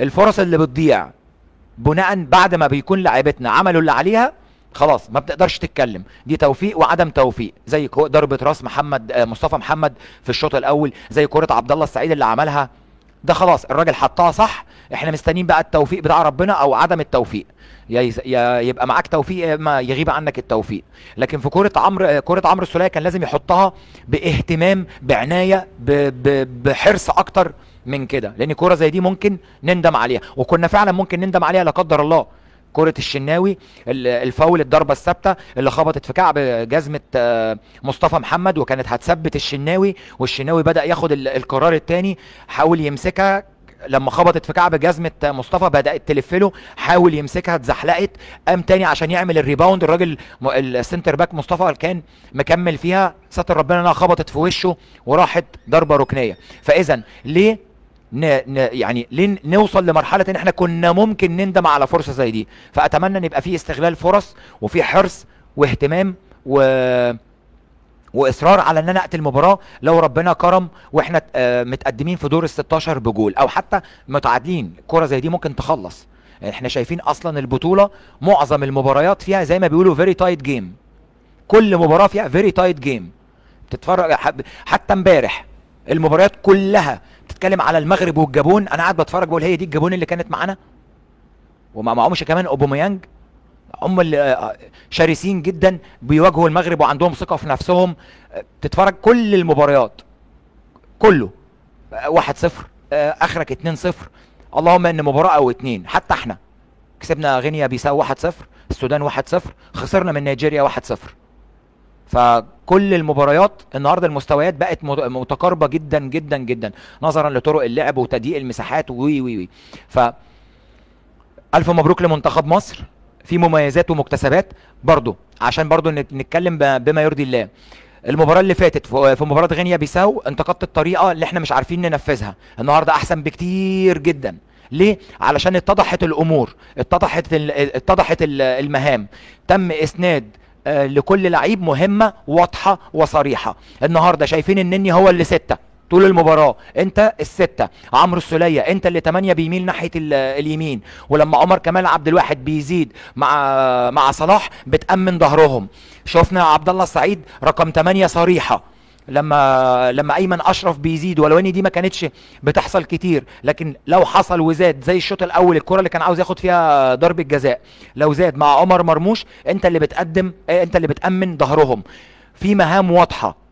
الفرص اللي بتضيع بناء بعد ما بيكون لعيبتنا عملوا اللي عليها خلاص ما بتقدرش تتكلم دي توفيق وعدم توفيق زي ضربه راس محمد آه، مصطفى محمد في الشوط الاول زي كره عبد الله السعيد اللي عملها ده خلاص الراجل حطها صح احنا مستنيين بقى التوفيق بتاع ربنا او عدم التوفيق يا يبقى معاك توفيق يا اما يغيب عنك التوفيق لكن في كره عمرو كره عمرو السوليه كان لازم يحطها باهتمام بعنايه بحرص اكتر من كده لان كره زي دي ممكن نندم عليها وكنا فعلا ممكن نندم عليها لا قدر الله كرة الشناوي الفاول الضربة الثابتة اللي خبطت في كعب جزمة آه، مصطفى محمد وكانت هتثبت الشناوي والشناوي بدأ ياخد القرار الثاني حاول يمسكها لما خبطت في كعب جزمه مصطفى بدات تلف له حاول يمسكها اتزحلقت قام تاني عشان يعمل الريباوند الراجل السنتر باك مصطفى كان مكمل فيها ستر ربنا انها خبطت في وشه وراحت ضربه ركنيه فاذا ليه ن... ن... يعني ليه نوصل لمرحله ان احنا كنا ممكن نندم على فرصه زي دي فاتمنى ان يبقى في استغلال فرص وفي حرص واهتمام و واصرار على ان انا اقتل المباراه لو ربنا كرم واحنا آه، متقدمين في دور ال 16 بجول او حتى متعادلين كره زي دي ممكن تخلص احنا شايفين اصلا البطوله معظم المباريات فيها زي ما بيقولوا فيري تايت جيم كل مباراه فيها فيري تايت جيم تتفرج حتى امبارح المباريات كلها بتتكلم على المغرب والجابون انا قاعد بتفرج بقول هي دي الجابون اللي كانت معانا وما معهمش كمان اوباميانج هم اللي شرسين جدا بيواجهوا المغرب وعندهم ثقه في نفسهم تتفرج كل المباريات كله 1 0 اخرك 2 0 اللهم ان مباراه او اتنين حتى احنا كسبنا غينيا بيساو 1 0 السودان 1 0 خسرنا من نيجيريا 1 0 فكل المباريات النهارده المستويات بقت متقاربه جدا جدا جدا نظرا لطرق اللعب وتضييق المساحات وي وي وي ف الف مبروك لمنتخب مصر في مميزات ومكتسبات برضه عشان برضه نتكلم بما يرضي الله المباراه اللي فاتت في مباراه غينيا بيساو انتقدت الطريقه اللي احنا مش عارفين ننفذها النهارده احسن بكتير جدا ليه علشان اتضحت الامور اتضحت اتضحت المهام تم اسناد آه، لكل لعيب مهمه واضحه وصريحه النهارده شايفين النني هو اللي سته طول المباراه انت السته عمرو السوليه انت اللي تمانية بيميل ناحيه اليمين ولما عمر كمال عبد الواحد بيزيد مع مع صلاح بتامن ظهرهم شفنا عبد الله السعيد رقم تمانية صريحه لما لما ايمن اشرف بيزيد ولو ان دي ما كانتش بتحصل كتير لكن لو حصل وزاد زي الشوط الاول الكره اللي كان عاوز ياخد فيها ضربه جزاء لو زاد مع عمر مرموش انت اللي بتقدم انت اللي بتامن ظهرهم في مهام واضحه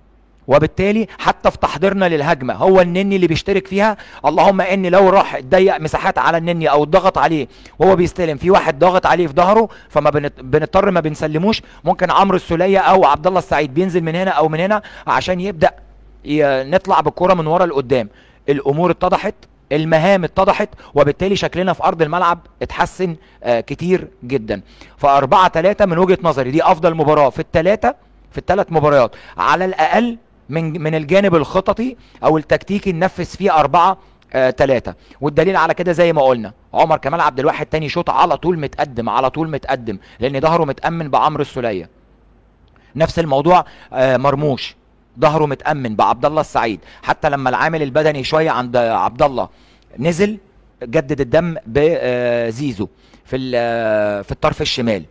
وبالتالي حتى في تحضيرنا للهجمه هو النني اللي بيشترك فيها اللهم ان لو راح ضيق مساحات على النني او ضغط عليه وهو بيستلم في واحد ضاغط عليه في ظهره فما بنضطر ما بنسلموش ممكن عمرو السوليه او عبد الله السعيد بينزل من هنا او من هنا عشان يبدا نطلع بالكره من ورا لقدام الامور اتضحت المهام اتضحت وبالتالي شكلنا في ارض الملعب اتحسن آه كتير جدا فأربعة ثلاثة من وجهة نظري دي افضل مباراة في الثلاثة في الثلاث مباريات على الاقل من من الجانب الخططي او التكتيكي ننفذ فيه اربعه ثلاثة آه، والدليل على كده زي ما قلنا عمر كمال عبد الواحد تاني شوط على طول متقدم على طول متقدم لان ظهره متأمن بعمرو السولية نفس الموضوع آه مرموش ظهره متأمن بعبد الله السعيد حتى لما العامل البدني شوية عند عبد الله نزل جدد الدم بزيزو آه، في آه، في الطرف الشمال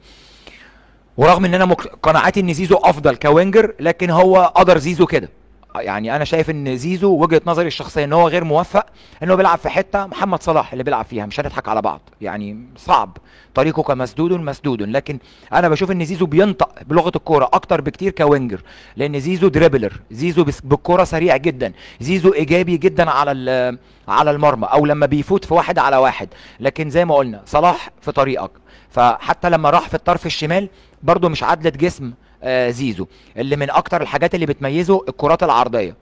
ورغم ان انا مك... قناعاتي ان زيزو افضل كوينجر لكن هو قدر زيزو كده يعني انا شايف ان زيزو وجهه نظري الشخصيه ان هو غير موفق ان هو بيلعب في حته محمد صلاح اللي بيلعب فيها مش هنضحك على بعض يعني صعب طريقك مسدود مسدود لكن انا بشوف ان زيزو بينطق بلغه الكوره اكتر بكتير كوينجر لان زيزو دريبلر زيزو بالكوره سريع جدا زيزو ايجابي جدا على على المرمى او لما بيفوت في واحد على واحد لكن زي ما قلنا صلاح في طريقك فحتى لما راح في الطرف الشمال برضه مش عدلة جسم آه، زيزو اللي من اكتر الحاجات اللي بتميزه الكرات العرضيه